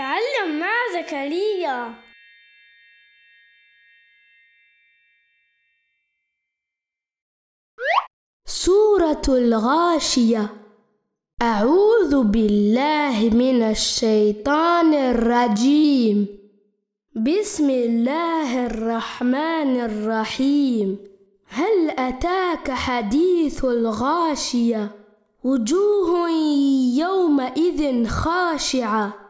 تعلم مع زكريا سورة الغاشية أعوذ بالله من الشيطان الرجيم بسم الله الرحمن الرحيم هل أتاك حديث الغاشية وجوه يومئذ خاشعة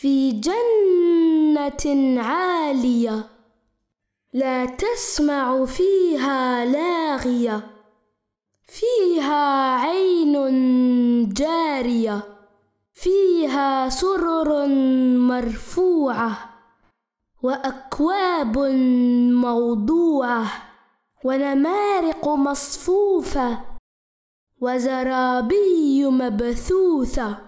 في جنة عالية لا تسمع فيها لاغية فيها عين جارية فيها سرر مرفوعة وأكواب موضوعة ونمارق مصفوفة وزرابي مبثوثة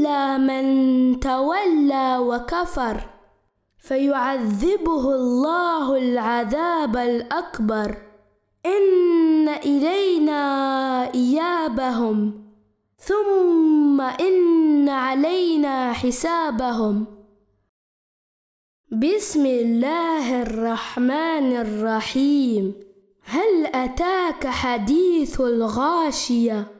إلا من تولى وكفر فيعذبه الله العذاب الأكبر إن إلينا إيابهم ثم إن علينا حسابهم بسم الله الرحمن الرحيم هل أتاك حديث الغاشية؟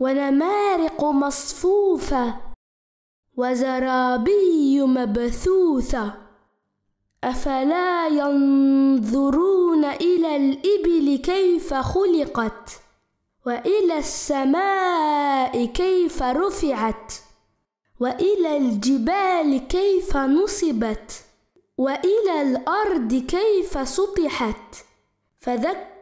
ونمارق مصفوفة وزرابي مبثوثة أفلا ينظرون إلى الإبل كيف خلقت وإلى السماء كيف رفعت وإلى الجبال كيف نصبت وإلى الأرض كيف سطحت فذكر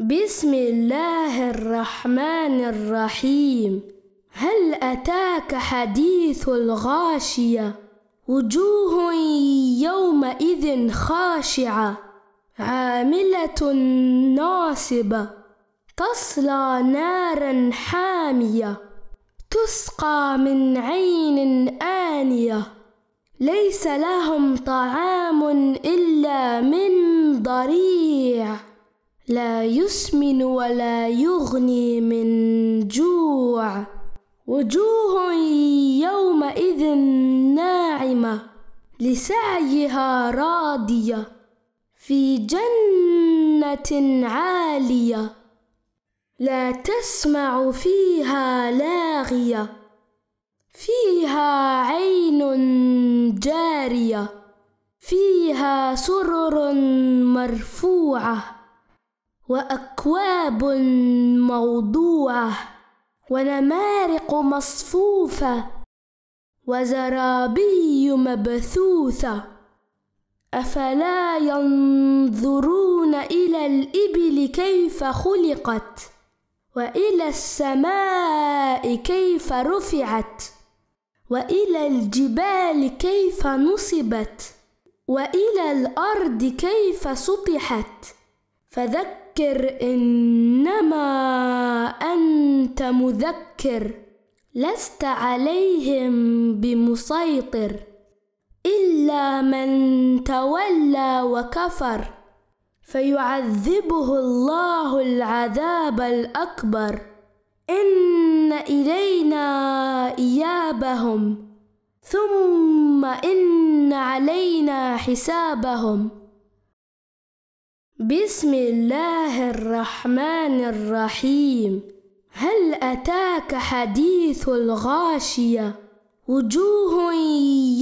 بسم الله الرحمن الرحيم هل أتاك حديث الغاشية وجوه يومئذ خاشعة عاملة ناصبة تصلى نارا حامية تسقى من عين آنية ليس لهم طعام إلا من ضريع لا يسمن ولا يغني من جوع وجوه يومئذ ناعمه لسعيها راضيه في جنه عاليه لا تسمع فيها لاغيه فيها عين جاريه فيها سرر مرفوعه واكواب موضوعه ونمارق مصفوفه وزرابي مبثوثه افلا ينظرون الى الابل كيف خلقت والى السماء كيف رفعت والى الجبال كيف نصبت والى الارض كيف سطحت فذكر مذكر إنما أنت مذكر لست عليهم بمسيطر إلا من تولى وكفر فيعذبه الله العذاب الأكبر إن إلينا إيابهم ثم إن علينا حسابهم بسم الله الرحمن الرحيم هل أتاك حديث الغاشية وجوه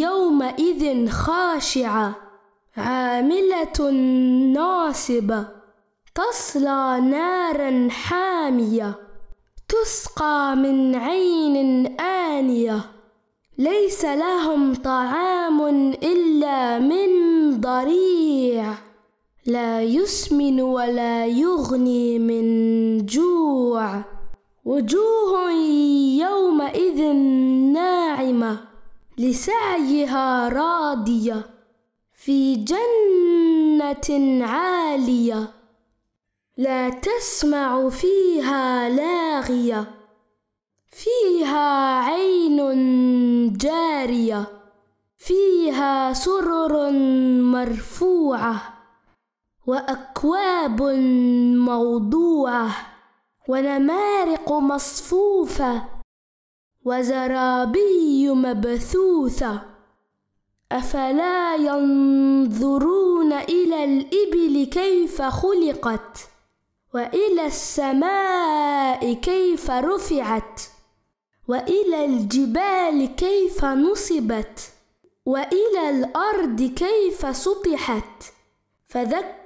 يومئذ خاشعة عاملة ناصبة تصلى نارا حامية تسقى من عين آنية ليس لهم طعام إلا من ضريع لا يسمن ولا يغني من جوع وجوه يومئذ ناعمه لسعيها راضيه في جنه عاليه لا تسمع فيها لاغيه فيها عين جاريه فيها سرر مرفوعه واكواب موضوعه ونمارق مصفوفه وزرابي مبثوثه افلا ينظرون الى الابل كيف خلقت والى السماء كيف رفعت والى الجبال كيف نصبت والى الارض كيف سطحت فذكر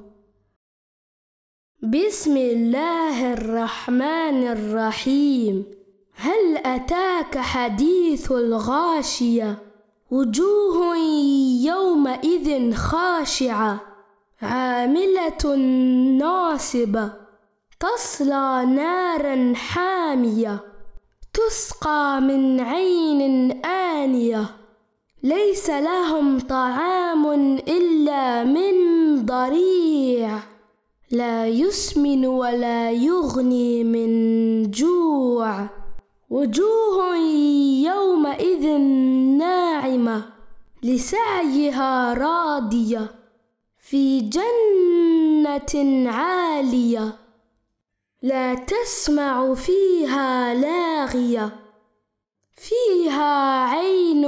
بسم الله الرحمن الرحيم هل أتاك حديث الغاشية وجوه يومئذ خاشعة عاملة ناصبة تصلى نارا حامية تسقى من عين آنية ليس لهم طعام إلا من ضريع لا يسمن ولا يغني من جوع وجوه يومئذ ناعمه لسعيها راضيه في جنه عاليه لا تسمع فيها لاغيه فيها عين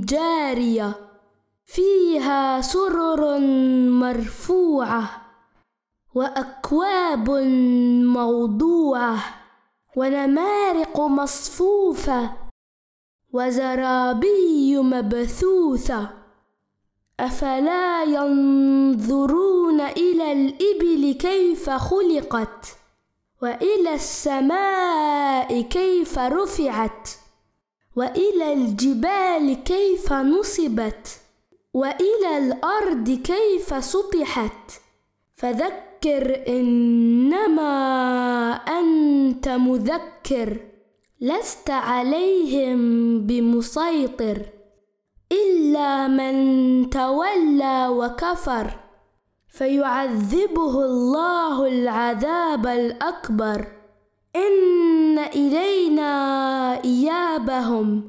جاريه فيها سرر مرفوعه واكواب موضوعه ونمارق مصفوفه وزرابي مبثوثه افلا ينظرون الى الابل كيف خلقت والى السماء كيف رفعت والى الجبال كيف نصبت والى الارض كيف سطحت فذكر مذكر إنما أنت مذكر لست عليهم بمسيطر إلا من تولى وكفر فيعذبه الله العذاب الأكبر إن إلينا إيابهم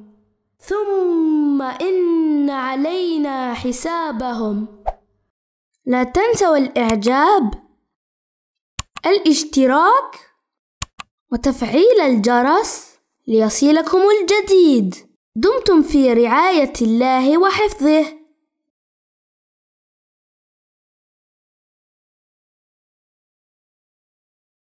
ثم إن علينا حسابهم لا تنسوا الإعجاب الاشتراك وتفعيل الجرس ليصلكم الجديد دمتم في رعاية الله وحفظه